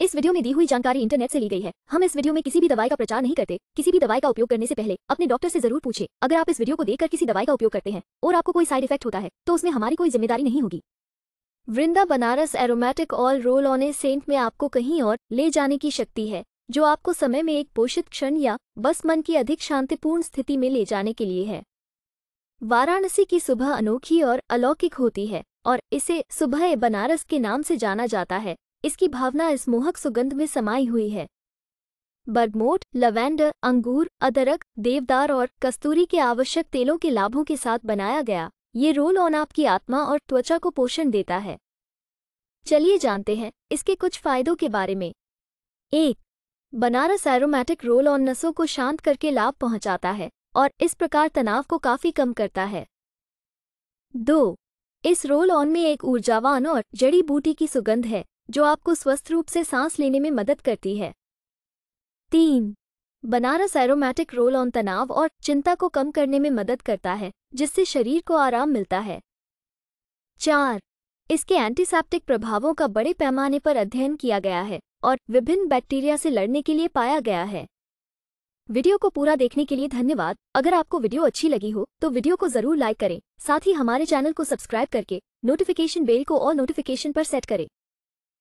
इस वीडियो में दी हुई जानकारी इंटरनेट से ली गई है हम इस वीडियो में किसी भी दवाई का प्रचार नहीं करते किसी भी दवाई का उपयोग करने से पहले अपने डॉक्टर से जरूर पूछे अगर आप इस वीडियो को देखकर किसी दवाई का उपयोग करते हैं और आपको कोई साइड इफेक्ट होता है तो उसमें हमारी कोई जिम्मेदारी नहीं होगी Vrinda Banaras aromatic all roll on a scent में आपको कहीं और ले जाने की शक्ति है जो आपको समय में एक पोषित क्षण या बस मन की अधिक शांतिपूर्ण स्थिति में ले जाने के लिए है वाराणसी की सुबह अनोखी और अलौकिक होती है और इसे सुबह बनारस के नाम से जाना जाता है इसकी भावना इस मोहक सुगंध में समाई हुई है बर्गमोट लवेंडर अंगूर अदरक देवदार और कस्तूरी के आवश्यक तेलों के लाभों के साथ बनाया गया ये रोल ऑन आपकी आत्मा और त्वचा को पोषण देता है चलिए जानते हैं इसके कुछ फायदों के बारे में एक बनारस एरोमैटिक रोल ऑन नसों को शांत करके लाभ पहुंचाता है और इस प्रकार तनाव को काफी कम करता है दो इस रोल ऑन में एक ऊर्जावान और जड़ी बूटी की सुगंध है जो आपको स्वस्थ रूप से सांस लेने में मदद करती है तीन बनारस एरोमैटिक रोल ऑन तनाव और चिंता को कम करने में मदद करता है जिससे शरीर को आराम मिलता है चार इसके एंटीसेप्टिक प्रभावों का बड़े पैमाने पर अध्ययन किया गया है और विभिन्न बैक्टीरिया से लड़ने के लिए पाया गया है वीडियो को पूरा देखने के लिए धन्यवाद अगर आपको वीडियो अच्छी लगी हो तो वीडियो को जरूर लाइक करें साथ ही हमारे चैनल को सब्सक्राइब करके नोटिफिकेशन बेल को और नोटिफिकेशन पर सेट करें